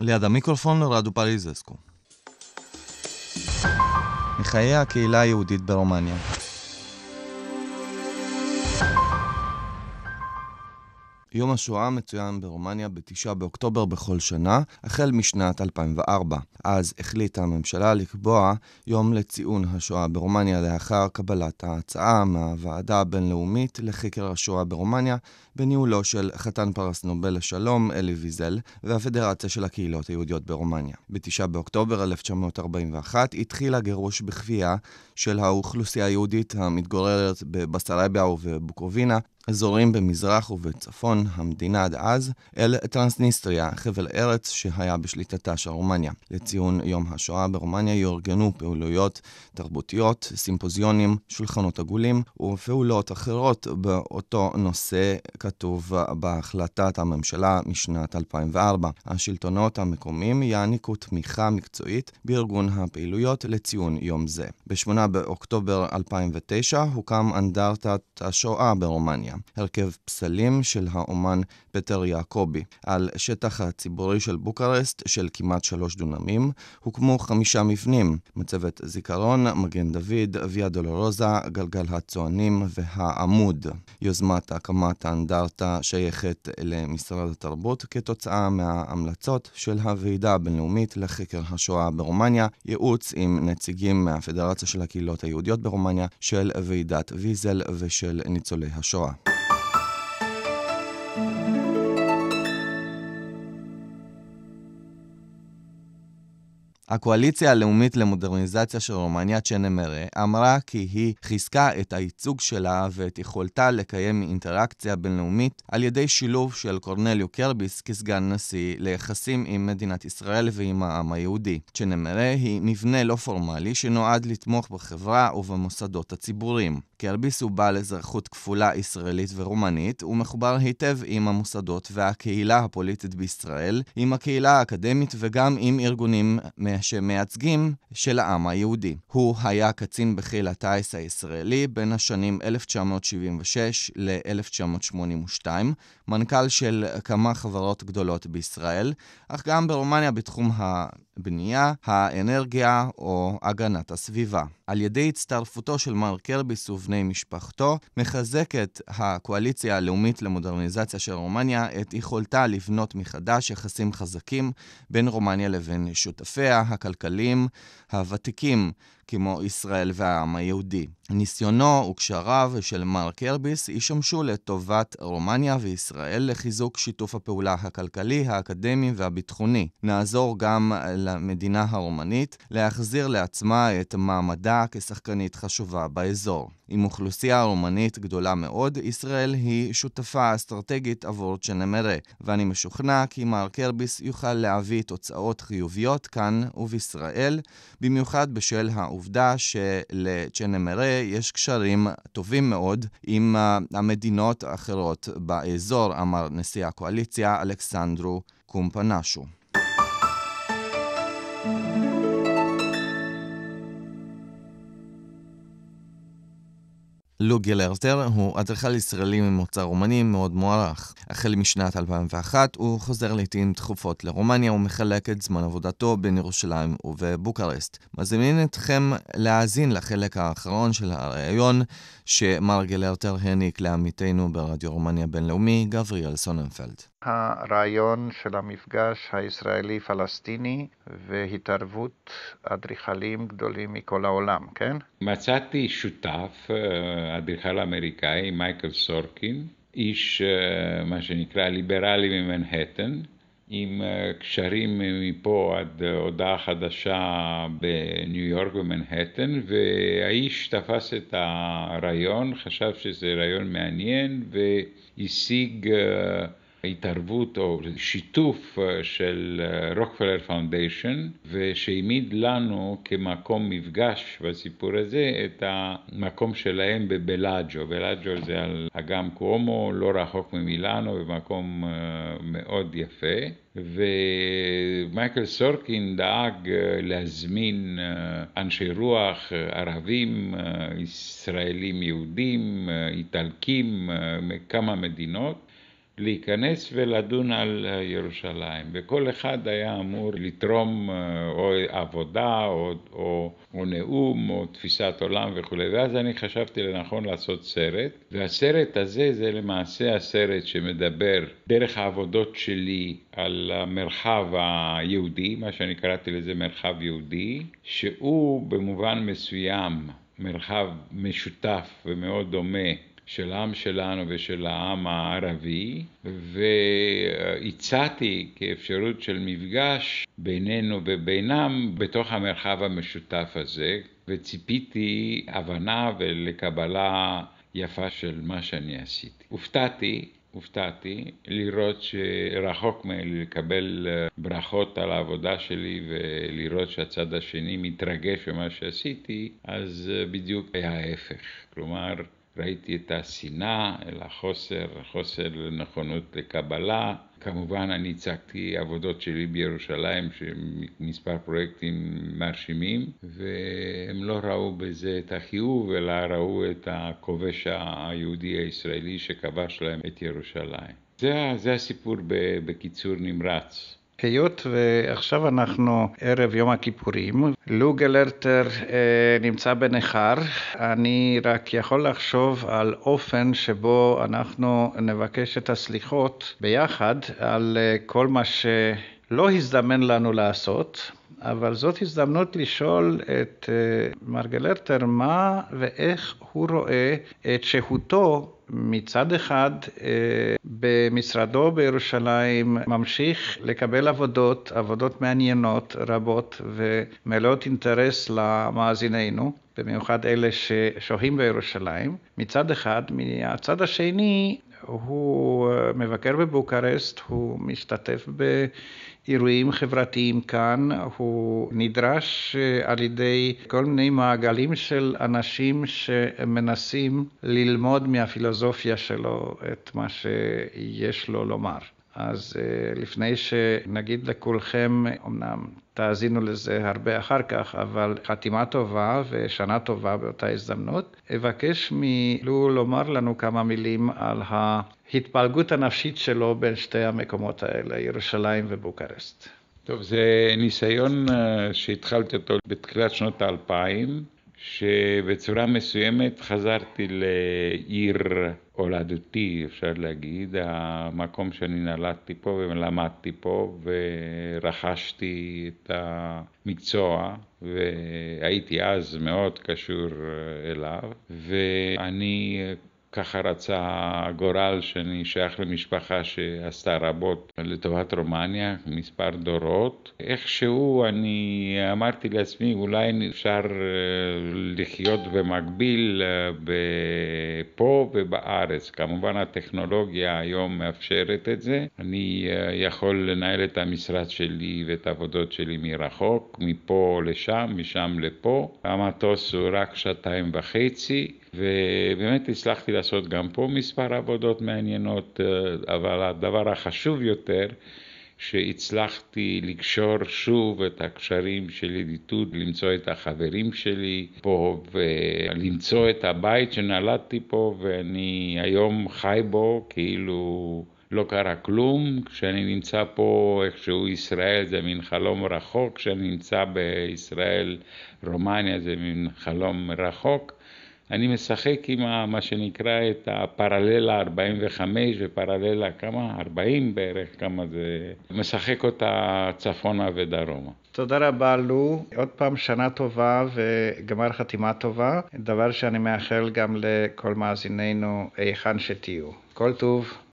ליד המיקרופון רדו פריזסקו. מחיי הקהילה היהודית ברומניה יום השואה מצוין ברומניה ב-9 באוקטובר בכל שנה, החל משנת 2004. אז החליטה הממשלה לקבוע יום לציון השואה ברומניה לאחר קבלת ההצעה מהוועדה הבינלאומית לחקר השואה ברומניה, בניהולו של חתן פרס נובל לשלום אלי ויזל והפדרציה של הקהילות היהודיות ברומניה. ב-9 באוקטובר 1941 התחיל הגירוש בכפייה של האוכלוסייה היהודית המתגוררת בבסרביה ובבוקרובינה, אזורים במזרח ובצפון המדינה עד אז, אל טרנסניסטריה, חבל ארץ שהיה בשליטתה של רומניה. לציון יום השואה ברומניה יאורגנו פעילויות תרבותיות, סימפוזיונים, שולחנות עגולים ופעולות אחרות באותו נושא כתוב בהחלטת הממשלה משנת 2004. השלטונות המקומיים יעניקו תמיכה מקצועית בארגון הפעילויות לציון יום זה. ב-8 באוקטובר 2009 הוקם אנדרטת השואה ברומניה. בריטניה. הרכב פסלים של האומן פטר יעקובי. על שטח הציבורי של בוקרשט של כמעט שלוש דונמים הוקמו חמישה מבנים, מצבת זיכרון, מגן דוד, ויה דולורוזה, גלגל הצוענים והעמוד. יוזמת הקמת האנדרטה שייכת למשרד התרבות כתוצאה מההמלצות של הוועידה הבינלאומית לחקר השואה ברומניה, ייעוץ עם נציגים מהפדרציה של הקהילות היהודיות ברומניה, של ועידת ויזל ושל ניצולי השואה. הקואליציה הלאומית למודרניזציה של רומניה, צ'נמרה, אמרה כי היא חיזקה את הייצוג שלה ואת יכולתה לקיים אינטראקציה בינלאומית על ידי שילוב של קורנליו קרביס כסגן נשיא ליחסים עם מדינת ישראל ועם העם היהודי. צ'נמרה היא מבנה לא פורמלי שנועד לתמוך בחברה ובמוסדות הציבוריים. כי אלביס הוא בעל אזרחות כפולה ישראלית ורומנית, הוא מחובר היטב עם המוסדות והקהילה הפוליטית בישראל, עם הקהילה האקדמית וגם עם ארגונים שמייצגים של העם היהודי. הוא היה קצין בחיל הטיס הישראלי בין השנים 1976 ל-1982, מנכ"ל של כמה חברות גדולות בישראל, אך גם ברומניה בתחום בנייה, האנרגיה או הגנת הסביבה. על ידי הצטרפותו של מר קרביס ובני משפחתו, מחזקת הקואליציה הלאומית למודרניזציה של רומניה את יכולתה לבנות מחדש יחסים חזקים בין רומניה לבין שותפיה הכלכליים הוותיקים, כמו ישראל והעם היהודי. ניסיונו וקשריו של מר קרביס ישמשו לטובת רומניה וישראל לחיזוק שיתוף הפעולה הכלכלי, האקדמי והביטחוני. נעזור גם למדינה הרומנית להחזיר לעצמה את מעמדה כשחקנית חשובה באזור. עם אוכלוסייה רומנית גדולה מאוד, ישראל היא שותפה אסטרטגית עבור צ'נמרה, ואני משוכנע כי מר קרביס יוכל להביא תוצאות חיוביות כאן ובישראל, במיוחד בשל העובדה העובדה שלצ'נמרה יש קשרים טובים מאוד עם אה, המדינות האחרות באזור, אמר נשיא הקואליציה אלכסנדרו קומפנשו. thank you לו גלרטר הוא אדריכל ישראלי ממוצא רומני מאוד מוערך. החל משנת 2001 הוא חוזר לעיתים תכופות לרומניה ומחלק את זמן עבודתו בין ירושלים ובבוקרשט. מזמין אתכם להאזין לחלק האחרון של הראיון שמר גלרטר העניק לעמיתנו ברדיו רומניה בינלאומי, גבריאל סוננפלד. הרעיון של המפגש הישראלי-פלסטיני והתערבות אדריכלים גדולים מכל העולם, כן? מצאתי שותף, אה, אדריכל אמריקאי, מייקל סורקין, איש, אה, מה שנקרא, ליברלי ממנהטן, עם אה, קשרים מפה עד הודעה חדשה בניו יורק ומנהטן, והאיש תפס את הרעיון, חשב שזה רעיון מעניין, והשיג... התערבות או שיתוף אה, של רוקפלר אה, פאונדיישן ושהעמיד לנו כמקום מפגש בסיפור הזה את המקום שלהם בבלאג'ו. בלאג'ו זה על אגם קומו, לא רחוק ממילאנו, במקום אה, מאוד יפה. ומייקל סורקין דאג להזמין אנשי רוח ערבים, ישראלים יהודים, איטלקים מכמה מדינות להיכנס ולדון על אה, ירושלים, וכל אחד היה אמור לתרום אה, או עבודה או, או, או נאום או תפיסת עולם וכולי, ואז אני חשבתי לנכון לעשות סרט, והסרט הזה זה למעשה הסרט שמדבר דרך העבודות שלי על המרחב היהודי, מה שאני קראתי לזה מרחב יהודי, שהוא במובן מסוים מרחב משותף ומאוד דומה של העם שלנו ושל העם הערבי, והצעתי כאפשרות של מפגש בינינו ובינם בתוך המרחב המשותף הזה, וציפיתי הבנה ולקבלה יפה של מה שאני עשיתי. הופתעתי הופתעתי לראות שרחוק מלקבל ברכות על העבודה שלי ולראות שהצד השני מתרגש ממה שעשיתי, אז בדיוק היה ההפך. כלומר, ראיתי את השנאה, אל החוסר, חוסר נכונות לקבלה. כמובן אני הצגתי עבודות שלי בירושלים, שמספר פרויקטים מרשימים, והם לא ראו בזה את החיוב, אלא ראו את הכובש היהודי הישראלי שכבש להם את ירושלים. זה, זה הסיפור בקיצור נמרץ. היות ועכשיו אנחנו ערב יום הכיפורים, לו גלרטר אה, נמצא בניכר, אני רק יכול לחשוב על אופן שבו אנחנו נבקש את הסליחות ביחד על אה, כל מה שלא הזדמן לנו לעשות. אבל זאת הזדמנות לשאול את אה, מר גלרטר מה ואיך הוא רואה את שהותו מצד אחד אה, במשרדו בירושלים ממשיך לקבל עבודות, עבודות מעניינות רבות ומלאות אינטרס למאזיננו, במיוחד אלה ששוהים בירושלים, מצד אחד. מהצד השני, הוא אה, מבקר בבוקרשט, הוא משתתף באירועים חברתיים כאן, הוא נדרש אה, על ידי כל מיני מעגלים של אנשים שמנסים ללמוד מהפילוסופיה שלו את מה שיש לו לומר. אז אה, לפני שנגיד לכולכם, אמנם תאזינו לזה הרבה אחר כך, אבל חתימה טובה ושנה טובה באותה הזדמנות. אבקש מלו לומר לנו כמה מילים על ההתפלגות הנפשית שלו בין שתי המקומות האלה, ירושלים ובוקרשט. טוב, זה ניסיון אה, שהתחלתי אותו בתחילת שנות האלפיים. שבצורה מסוימת חזרתי לעיר הולדתי, אפשר להגיד, המקום שאני נולדתי פה ולמדתי פה ורכשתי את המקצוע והייתי אז מאוד קשור אליו ואני ככה רצה הגורל שאני שייך למשפחה שעשתה רבות לטובת רומניה, מספר דורות. איכשהו אני אמרתי לעצמי, אולי אפשר אה, לחיות במקביל אה, פה ובארץ. כמובן הטכנולוגיה היום מאפשרת את זה. אני אה, יכול לנהל את המשרד שלי ואת העבודות שלי מרחוק, מפה לשם, משם לפה. המטוס הוא רק שעתיים וחצי. ובאמת הצלחתי לעשות גם פה מספר עבודות מעניינות, אה, אבל הדבר החשוב יותר, שהצלחתי לקשור שוב את הקשרים של ידידות, למצוא את החברים שלי פה ולמצוא את הבית שנולדתי פה ואני היום חי בו כאילו לא קרה כלום, כשאני נמצא פה איכשהו ישראל זה מין חלום רחוק, כשאני נמצא בישראל רומניה זה מין חלום רחוק אני משחק עם ה, מה שנקרא את הפרללה 45 ופרללה כמה? 40 בערך, כמה זה... משחק אותה צפונה ודרומה. תודה רבה, לו. עוד פעם, שנה טובה וגמר חתימה טובה. דבר שאני מאחל גם לכל מאזינינו היכן שתהיו. כל טוב.